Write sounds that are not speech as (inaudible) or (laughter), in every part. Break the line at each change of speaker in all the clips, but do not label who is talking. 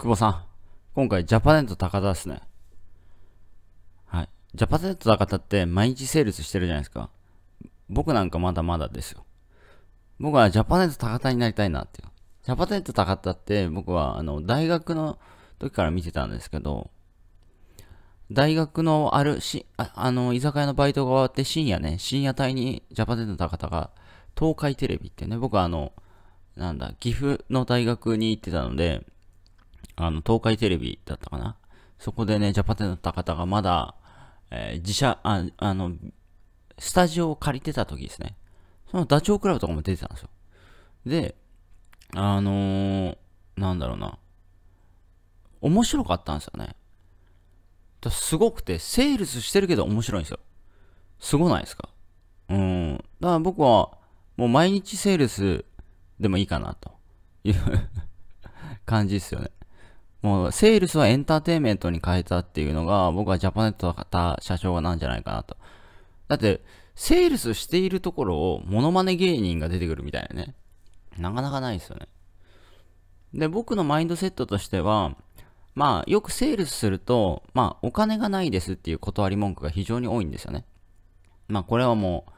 久保さん、今回ジャパネット高田ですね。はい。ジャパネット高田って毎日セールスしてるじゃないですか。僕なんかまだまだですよ。僕はジャパネット高田になりたいなっていう。ジャパネット高田って僕はあの大学の時から見てたんですけど、大学のあるし、ああの、居酒屋のバイトが終わって深夜ね、深夜帯にジャパネット高田が東海テレビってね、僕はあの、なんだ、岐阜の大学に行ってたので、あの、東海テレビだったかな。そこでね、ジャパテだった方がまだ、えー、自社、あ、あの、スタジオを借りてた時ですね。そのダチョウ倶楽部とかも出てたんですよ。で、あのー、なんだろうな。面白かったんですよね。だすごくて、セールスしてるけど面白いんですよ。すごないですかうん。だから僕は、もう毎日セールスでもいいかな、という (laughs) 感じですよね。もう、セールスはエンターテインメントに変えたっていうのが、僕はジャパネットった社長がなんじゃないかなと。だって、セールスしているところを、モノマネ芸人が出てくるみたいなね。なかなかないですよね。で、僕のマインドセットとしては、まあ、よくセールスすると、まあ、お金がないですっていう断り文句が非常に多いんですよね。まあ、これはもう、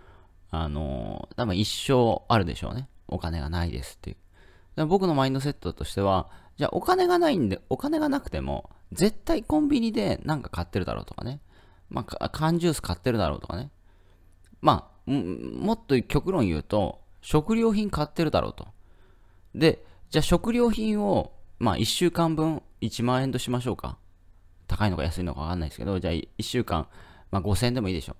あのー、多分一生あるでしょうね。お金がないですっていう。僕のマインドセットとしては、じゃあお金がないんで、お金がなくても、絶対コンビニで何か買ってるだろうとかね。まあ、缶ジュース買ってるだろうとかね。まあ、もっと極論言うと、食料品買ってるだろうと。で、じゃあ食料品を、まあ1週間分1万円としましょうか。高いのか安いのかわかんないですけど、じゃあ1週間、まあ5000円でもいいでしょ。う。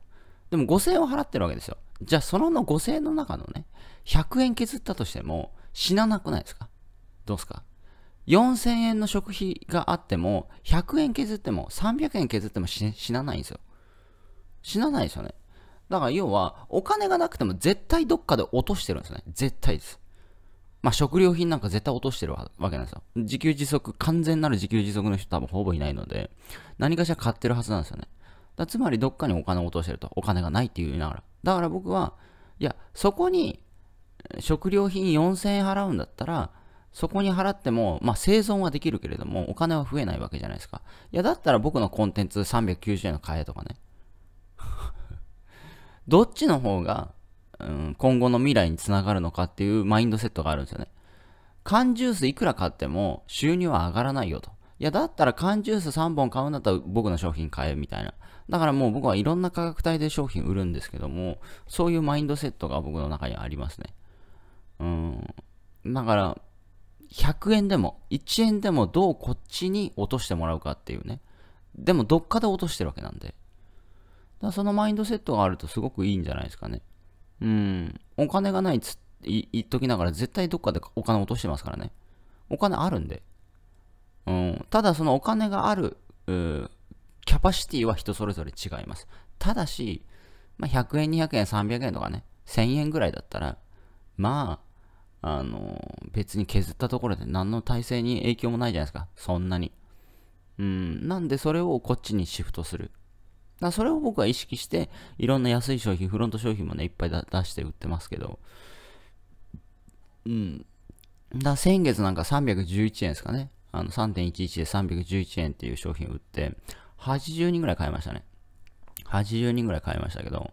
でも5000円を払ってるわけですよ。じゃあそのの5000円の中のね、100円削ったとしても死ななくないですかどうですか4000円の食費があっても、100円削っても、300円削っても死なないんですよ。死なないですよね。だから要は、お金がなくても絶対どっかで落としてるんですね。絶対です。まあ、食料品なんか絶対落としてるわけなんですよ。自給自足、完全なる自給自足の人多分ほぼいないので、何かしら買ってるはずなんですよね。だつまりどっかにお金を落としてると。お金がないって言いながら。だから僕は、いや、そこに食料品4000円払うんだったら、そこに払っても、まあ、生存はできるけれども、お金は増えないわけじゃないですか。いや、だったら僕のコンテンツ390円の買えとかね。(laughs) どっちの方が、うん、今後の未来につながるのかっていうマインドセットがあるんですよね。缶ジュースいくら買っても収入は上がらないよと。いや、だったら缶ジュース3本買うんだったら僕の商品買えみたいな。だからもう僕はいろんな価格帯で商品売るんですけども、そういうマインドセットが僕の中にありますね。うん。だから、100円でも1円でもどうこっちに落としてもらうかっていうねでもどっかで落としてるわけなんでだそのマインドセットがあるとすごくいいんじゃないですかねうんお金がないつ言っときながら絶対どっかでお金落としてますからねお金あるんで、うん、ただそのお金があるうキャパシティは人それぞれ違いますただし、まあ、100円200円300円とかね1000円ぐらいだったらまああの、別に削ったところで何の体制に影響もないじゃないですか。そんなに。うん、なんでそれをこっちにシフトする。だそれを僕は意識して、いろんな安い商品、フロント商品もね、いっぱい出して売ってますけど、うん。だ先月なんか311円ですかね。あの、3.11で311円っていう商品売って、80人ぐらい買いましたね。80人ぐらい買いましたけど、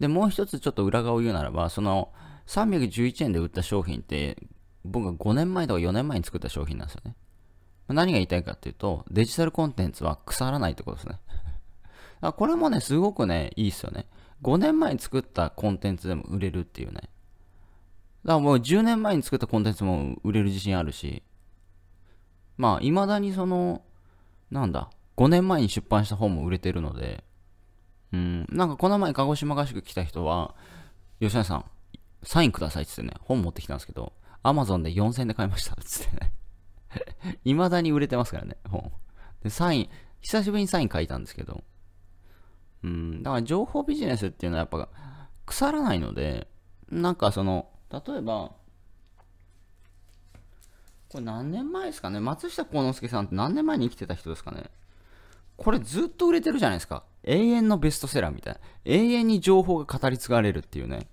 で、もう一つちょっと裏側を言うならば、その、311円で売った商品って、僕が5年前とか4年前に作った商品なんですよね。何が言いたいかっていうと、デジタルコンテンツは腐らないってことですね。これもね、すごくね、いいっすよね。5年前に作ったコンテンツでも売れるっていうね。だからもう10年前に作ったコンテンツも売れる自信あるし、まあ、未だにその、なんだ、5年前に出版した本も売れてるので、うん、なんかこの前鹿児島合宿来た人は、吉野さん、サインくださいっつってね、本持ってきたんですけど、Amazon で4000円で買いましたっつってね。(laughs) 未だに売れてますからね、本。で、サイン、久しぶりにサイン書いたんですけど。うん、だから情報ビジネスっていうのはやっぱ腐らないので、なんかその、例えば、これ何年前ですかね松下幸之助さんって何年前に生きてた人ですかねこれずっと売れてるじゃないですか。永遠のベストセラーみたいな。永遠に情報が語り継がれるっていうね。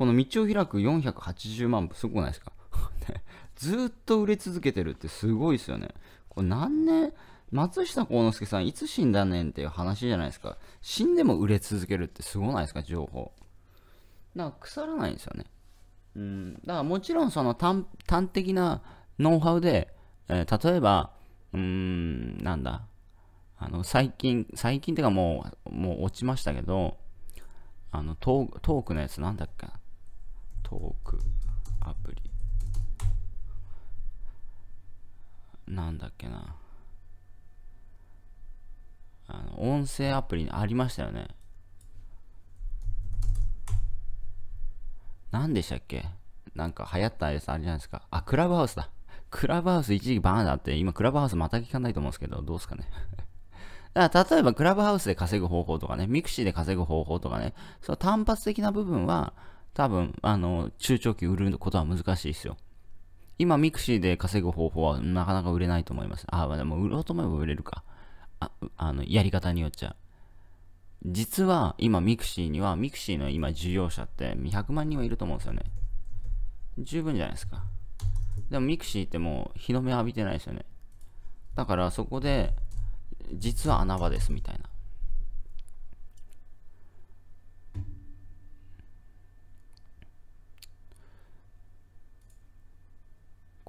この道を開く480万部、すごくないですか (laughs) ずっと売れ続けてるってすごいですよね。これ何年、松下幸之助さんいつ死んだねんっていう話じゃないですか。死んでも売れ続けるってすごないですか、情報。だから腐らないんですよね。うん、だからもちろんその端的なノウハウで、えー、例えば、うーん、なんだ、あの、最近、最近ってかもう、もう落ちましたけど、あのトー、トークのやつなんだっけトークアプリなんだっけなあの音声アプリにありましたよね何でしたっけなんか流行ったやつあれじゃないですかあクラブハウスだクラブハウス一時期バーンだって今クラブハウスまた聞かないと思うんですけどどうすかね (laughs) だから例えばクラブハウスで稼ぐ方法とかね、ミクシーで稼ぐ方法とかね、その単発的な部分は、多分、あの、中長期売ることは難しいですよ。今、ミクシーで稼ぐ方法はなかなか売れないと思います。あ、でも売ろうと思えば売れるか。あ、あの、やり方によっちゃ。実は、今、ミクシーには、ミクシーの今、事業者って2 0 0万人はいると思うんですよね。十分じゃないですか。でも、ミクシーってもう、日の目浴びてないですよね。だから、そこで、実は穴場ですみたいな。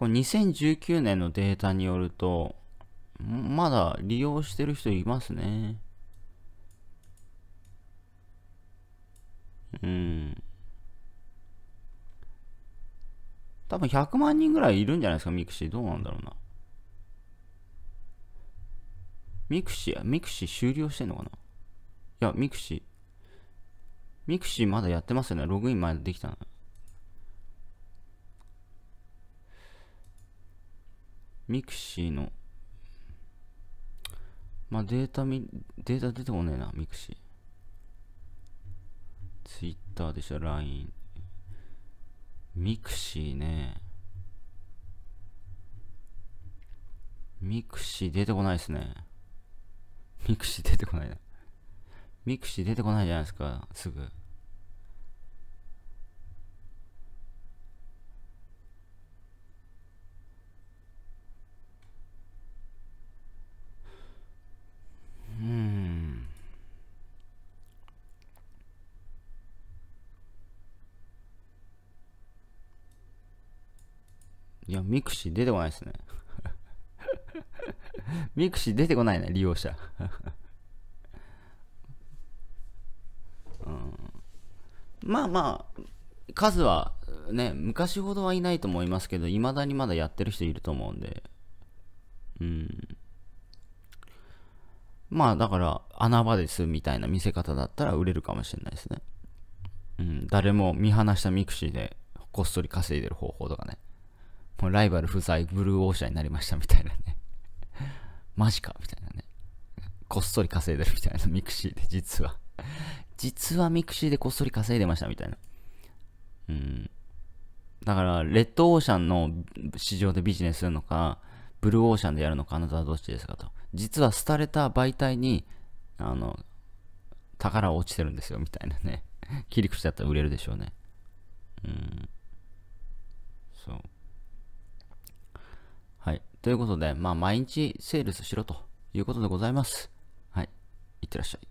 これ2019年のデータによると、まだ利用してる人いますね。うん。多分100万人ぐらいいるんじゃないですか、ミクシー。どうなんだろうな。ミクシー、ミクシー終了してんのかないや、ミクシー。ミクシーまだやってますよね。ログインまでできたの。ミクシーの、まあ、データみ、データ出てこねえな、ミクシー。ツイッターでしょ、LINE。ミクシーね。ミクシー出てこないですね。ミクシー出てこないな。ミクシー出てこないじゃないですか、すぐ。いや、ミクシー出てこないですね。(laughs) ミクシー出てこないね、利用者。(laughs) うん、まあまあ、数はね、昔ほどはいないと思いますけど、いまだにまだやってる人いると思うんで。うん。まあだから、穴場ですみたいな見せ方だったら売れるかもしれないですね。うん、誰も見放したミクシーでこっそり稼いでる方法とかね。もうライバル不在、ブルーオーシャンになりましたみたいなね。マジかみたいなね。こっそり稼いでるみたいな、ミクシーで実は。実はミクシーでこっそり稼いでましたみたいな。うん。だから、レッドオーシャンの市場でビジネスするのか、ブルーオーシャンでやるのか、あなたはどっちですかと。実は廃れた媒体に、あの、宝落ちてるんですよ、みたいなね。切り口だったら売れるでしょうね。うん。そう。ということで、まあ、毎日セールスしろということでございます。はい。いってらっしゃい。